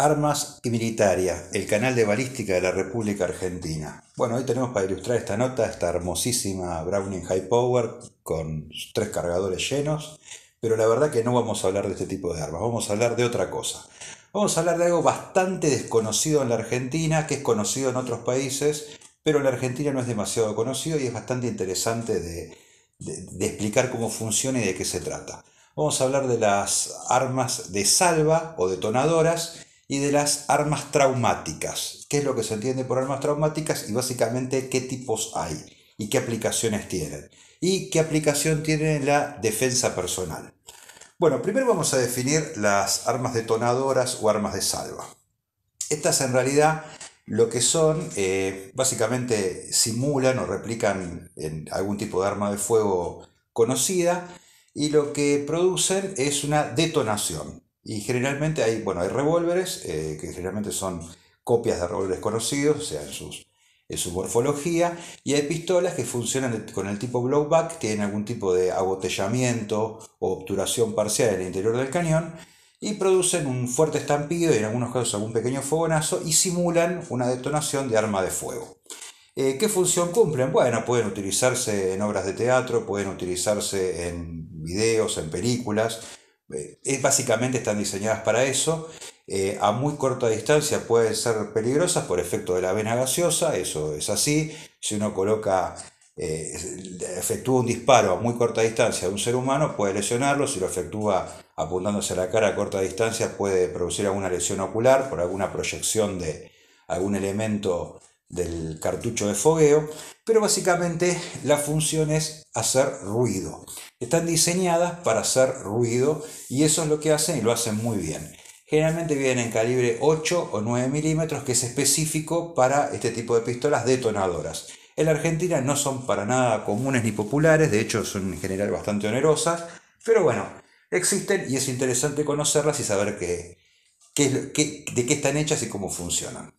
Armas y Militaria, el canal de balística de la República Argentina. Bueno, hoy tenemos para ilustrar esta nota esta hermosísima Browning High Power con tres cargadores llenos, pero la verdad que no vamos a hablar de este tipo de armas, vamos a hablar de otra cosa. Vamos a hablar de algo bastante desconocido en la Argentina, que es conocido en otros países, pero en la Argentina no es demasiado conocido y es bastante interesante de, de explicar cómo funciona y de qué se trata. Vamos a hablar de las armas de salva o detonadoras y de las armas traumáticas. ¿Qué es lo que se entiende por armas traumáticas y básicamente qué tipos hay y qué aplicaciones tienen? ¿Y qué aplicación tiene la defensa personal? Bueno, primero vamos a definir las armas detonadoras o armas de salva. Estas en realidad lo que son, eh, básicamente simulan o replican en algún tipo de arma de fuego conocida y lo que producen es una detonación. Y generalmente hay, bueno, hay revólveres eh, que generalmente son copias de revólveres conocidos, o sea, en, su morfología, y hay pistolas que funcionan con el tipo blowback, tienen algún tipo de agotellamiento o obturación parcial en el interior del cañón, y producen un fuerte estampido y en algunos casos algún pequeño fogonazo y simulan una detonación de arma de fuego. Eh, ¿Qué función cumplen? Bueno, pueden utilizarse en obras de teatro, pueden utilizarse en videos, en películas, eh, básicamente están diseñadas para eso. Eh, a muy corta distancia pueden ser peligrosas por efecto de la vena gaseosa, eso es así. Si uno coloca, eh, efectúa un disparo a muy corta distancia de un ser humano, puede lesionarlo. Si lo efectúa apuntándose a la cara a corta distancia, puede producir alguna lesión ocular por alguna proyección de algún elemento del cartucho de fogueo, pero básicamente la función es hacer ruido. Están diseñadas para hacer ruido y eso es lo que hacen y lo hacen muy bien. Generalmente vienen en calibre 8 o 9 milímetros, que es específico para este tipo de pistolas detonadoras. En la Argentina no son para nada comunes ni populares, de hecho son en general bastante onerosas, pero bueno, existen y es interesante conocerlas y saber de qué están hechas y cómo funcionan.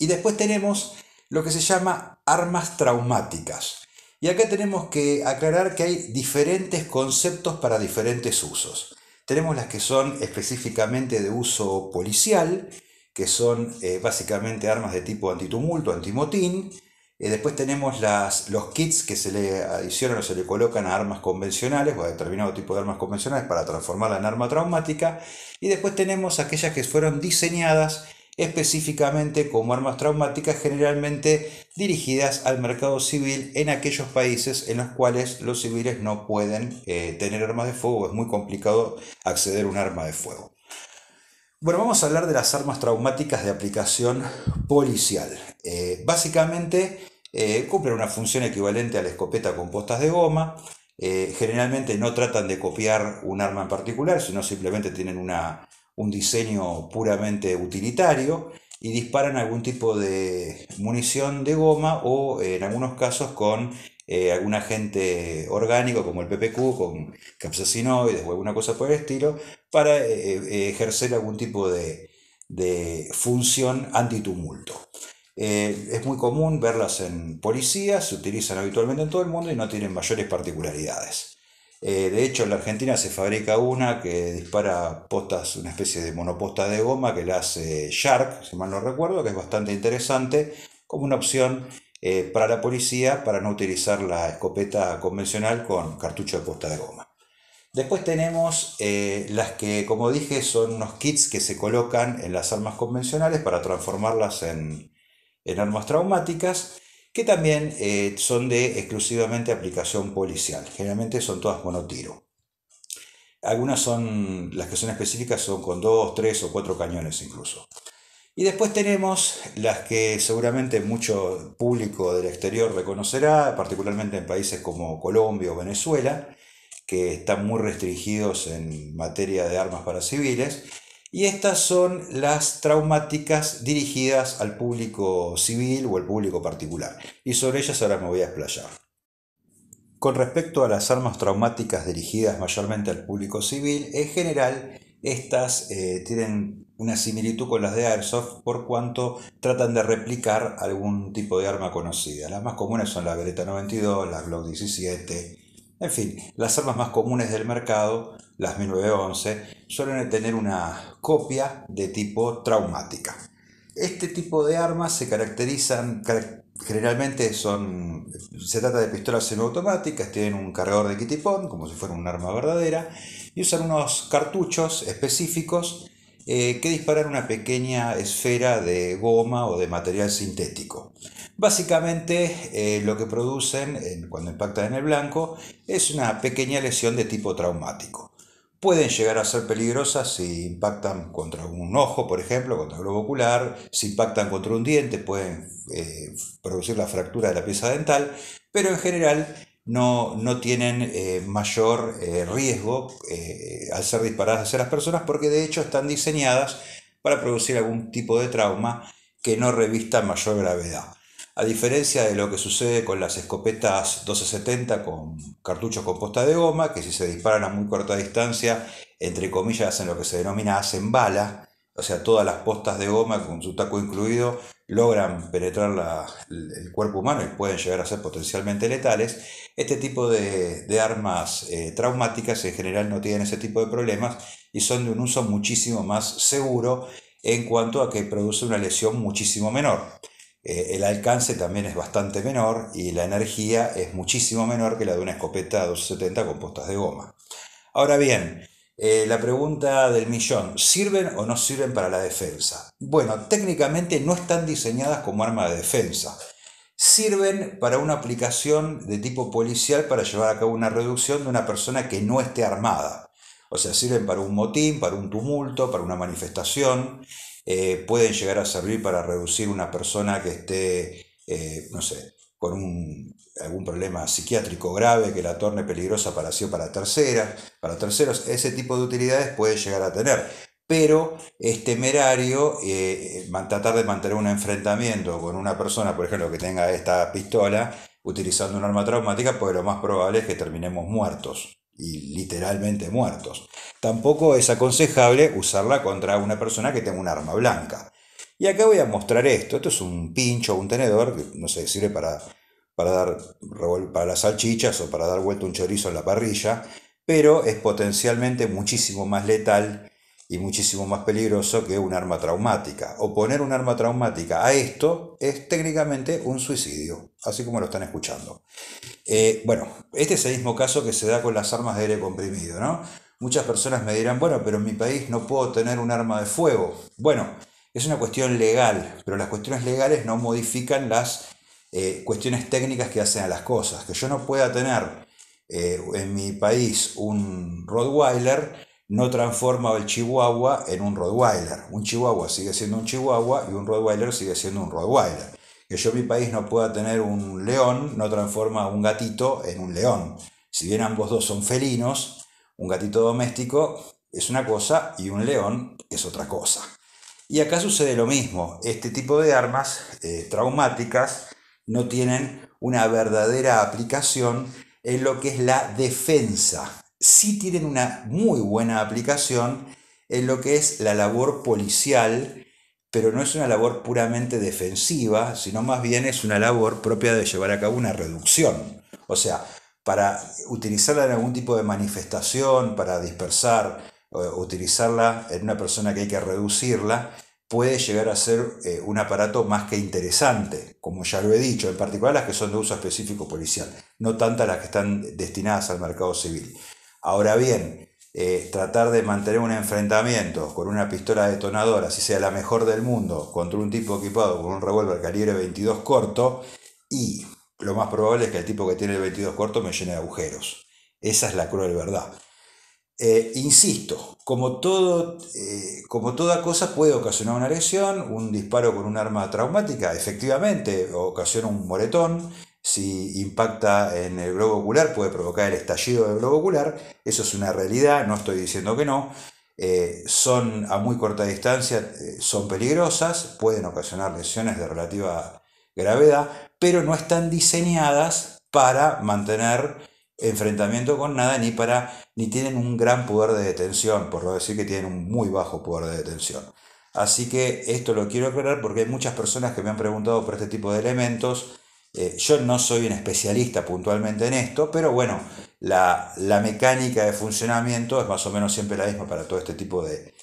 Y después tenemos lo que se llama armas traumáticas. Y acá tenemos que aclarar que hay diferentes conceptos para diferentes usos. Tenemos las que son específicamente de uso policial, que son eh, básicamente armas de tipo antitumulto, antimotín. Eh, después tenemos las, los kits que se le adicionan o se le colocan a armas convencionales o a determinado tipo de armas convencionales para transformarla en arma traumática. Y después tenemos aquellas que fueron diseñadas específicamente como armas traumáticas generalmente dirigidas al mercado civil en aquellos países en los cuales los civiles no pueden eh, tener armas de fuego, es muy complicado acceder a un arma de fuego. Bueno, vamos a hablar de las armas traumáticas de aplicación policial. Eh, básicamente eh, cumplen una función equivalente a la escopeta con postas de goma, generalmente no tratan de copiar un arma en particular, sino simplemente tienen una, un diseño puramente utilitario y disparan algún tipo de munición de goma o eh, en algunos casos con eh, algún agente orgánico como el PPQ, con capsacinoides o alguna cosa por el estilo, para eh, ejercer algún tipo de, función antitumulto. es muy común verlas en policías, se utilizan habitualmente en todo el mundo y no tienen mayores particularidades. Eh, de hecho, en la Argentina se fabrica una que dispara postas, una especie de monoposta de goma que la hace Shark, si mal no recuerdo, que es bastante interesante, como una opción eh, para la policía para no utilizar la escopeta convencional con cartucho de posta de goma. Después tenemos eh, las que, como dije, son unos kits que se colocan en las armas convencionales para transformarlas en, en armas traumáticas que también eh, son de exclusivamente aplicación policial. Generalmente son todas monotiro. Algunas son, las que son específicas son con dos, tres o cuatro cañones incluso. Y después tenemos las que seguramente mucho público del exterior reconocerá, particularmente en países como Colombia o Venezuela, que están muy restringidos en materia de armas para civiles y estas son las traumáticas dirigidas al público civil o al público particular. Y sobre ellas ahora me voy a explayar. Con respecto a las armas traumáticas dirigidas mayormente al público civil, en general estas eh, tienen una similitud con las de Airsoft por cuanto tratan de replicar algún tipo de arma conocida. Las más comunes son la Beretta 92, la Glock 17, en fin, las armas más comunes del mercado las 1911, suelen tener una copia de tipo traumática. Este tipo de armas se caracterizan, generalmente son, se trata de pistolas semiautomáticas, tienen un cargador de kitipón, como si fuera un arma verdadera, y usan unos cartuchos específicos eh, que disparan una pequeña esfera de goma o de material sintético. Básicamente eh, lo que producen cuando impactan en el blanco es una pequeña lesión de tipo traumático pueden llegar a ser peligrosas si impactan contra un ojo, por ejemplo, contra el globo ocular, si impactan contra un diente, pueden eh, producir la fractura de la pieza dental, pero en general no, tienen eh, mayor eh, riesgo al ser disparadas hacia las personas porque de hecho están diseñadas para producir algún tipo de trauma que no revista mayor gravedad. A diferencia de lo que sucede con las escopetas 1270 con cartuchos con posta de goma, que si se disparan a muy corta distancia, entre comillas hacen lo que se denomina hacen bala, o sea, todas las postas de goma con su taco incluido logran penetrar el cuerpo humano y pueden llegar a ser potencialmente letales. Este tipo de, armas eh, traumáticas en general no tienen ese tipo de problemas y son de un uso muchísimo más seguro en cuanto a que produce una lesión muchísimo menor. Eh, el alcance también es bastante menor y la energía es muchísimo menor que la de una escopeta 270 con postas de goma. Ahora bien, eh, la pregunta del millón, ¿sirven o no sirven para la defensa? Bueno, técnicamente no están diseñadas como arma de defensa. Sirven para una aplicación de tipo policial para llevar a cabo una reducción de una persona que no esté armada. O sea, sirven para un motín, para un tumulto, para una manifestación eh, pueden llegar a servir para reducir una persona que esté, eh, no sé, con algún problema psiquiátrico grave que la torne peligrosa para sí o para terceras, para terceros, ese tipo de utilidades puede llegar a tener. Pero es temerario eh, tratar de mantener un enfrentamiento con una persona, por ejemplo, que tenga esta pistola, utilizando un arma traumática, porque lo más probable es que terminemos muertos y literalmente muertos. Tampoco es aconsejable usarla contra una persona que tenga un arma blanca. Y acá voy a mostrar esto. Esto es un pincho o un tenedor que no sé, sirve para, para, dar, para las salchichas o para dar vuelta un chorizo en la parrilla, pero es potencialmente muchísimo más letal y muchísimo más peligroso que un arma traumática. O poner un arma traumática a esto es técnicamente un suicidio, así como lo están escuchando. Eh, bueno, este es el mismo caso que se da con las armas de aire comprimido, ¿no? Muchas personas me dirán, bueno, pero en mi país no puedo tener un arma de fuego. Bueno, es una cuestión legal, pero las cuestiones legales no modifican las eh, cuestiones técnicas que hacen a las cosas. Que yo no pueda tener eh, en mi país un Rottweiler no transforma al chihuahua en un Rottweiler. Un chihuahua sigue siendo un chihuahua y un Rottweiler sigue siendo un Rottweiler. Que yo en mi país no pueda tener un león no transforma a un gatito en un león. Si bien ambos dos son felinos, un gatito doméstico es una cosa y un león es otra cosa. Y acá sucede lo mismo. Este tipo de armas eh, traumáticas no tienen una verdadera aplicación en lo que es la defensa sí tienen una muy buena aplicación en lo que es la labor policial, pero no es una labor puramente defensiva, sino más bien es una labor propia de llevar a cabo una reducción. O sea, para utilizarla en algún tipo de manifestación, para dispersar, utilizarla en una persona que hay que reducirla, puede llegar a ser eh, un aparato más que interesante, como ya lo he dicho, en particular las que son de uso específico policial, no tantas las que están destinadas al mercado civil. Ahora bien, eh, tratar de mantener un enfrentamiento con una pistola detonadora, si sea la mejor del mundo, contra un tipo equipado con un revólver calibre 22 corto, y lo más probable es que el tipo que tiene el 22 corto me llene de agujeros. Esa es la cruel verdad. Eh, insisto, como, todo, eh, como toda cosa puede ocasionar una lesión, un disparo con un arma traumática efectivamente ocasiona un moretón, si impacta en el globo ocular, puede provocar el estallido del globo ocular. Eso es una realidad, no estoy diciendo que no. Eh, son a muy corta distancia, eh, son peligrosas, pueden ocasionar lesiones de relativa gravedad, pero no están diseñadas para mantener enfrentamiento con nada ni para ni tienen un gran poder de detención, por lo decir que tienen un muy bajo poder de detención. Así que esto lo quiero aclarar porque hay muchas personas que me han preguntado por este tipo de elementos eh, yo no soy un especialista puntualmente en esto, pero bueno, la, mecánica de funcionamiento es más o menos siempre la misma para todo este tipo de,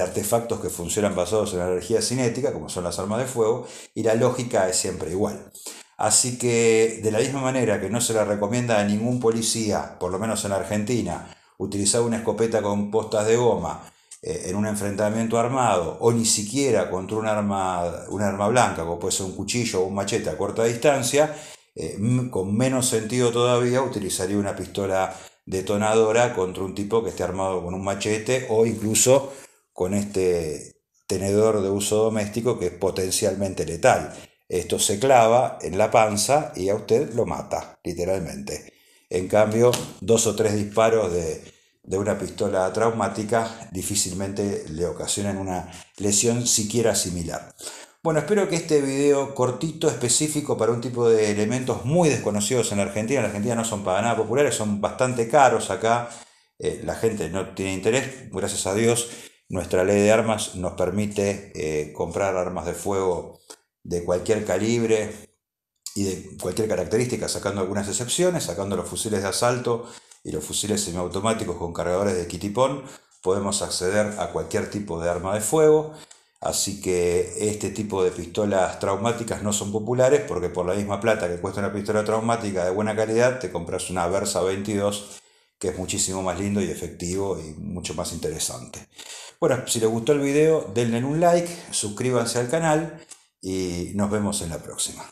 artefactos que funcionan basados en la energía cinética, como son las armas de fuego, y la lógica es siempre igual. Así que de la misma manera que no se le recomienda a ningún policía, por lo menos en Argentina, utilizar una escopeta con postas de goma eh, en un enfrentamiento armado o ni siquiera contra un arma, arma blanca, como puede ser un cuchillo o un machete a corta distancia, eh, con menos sentido todavía utilizaría una pistola detonadora contra un tipo que esté armado con un machete o incluso con este tenedor de uso doméstico que es potencialmente letal. Esto se clava en la panza y a usted lo mata, literalmente. En cambio, dos o tres disparos de, de una pistola traumática difícilmente le ocasionan una lesión siquiera similar. Bueno, espero que este video cortito, específico para un tipo de elementos muy desconocidos en Argentina, en la Argentina no son para nada populares, son bastante caros acá, eh, la gente no tiene interés, gracias a Dios nuestra ley de armas nos permite eh, comprar armas de fuego de cualquier calibre y de cualquier característica, sacando algunas excepciones, sacando los fusiles de asalto y los fusiles semiautomáticos con cargadores de kitipón podemos acceder a cualquier tipo de arma de fuego. Así que este tipo de pistolas traumáticas no son populares porque por la misma plata que cuesta una pistola traumática de buena calidad te compras una Versa 22 que es muchísimo más lindo y efectivo y mucho más interesante. Bueno, si les gustó el video denle un like, suscríbanse al canal y nos vemos en la próxima.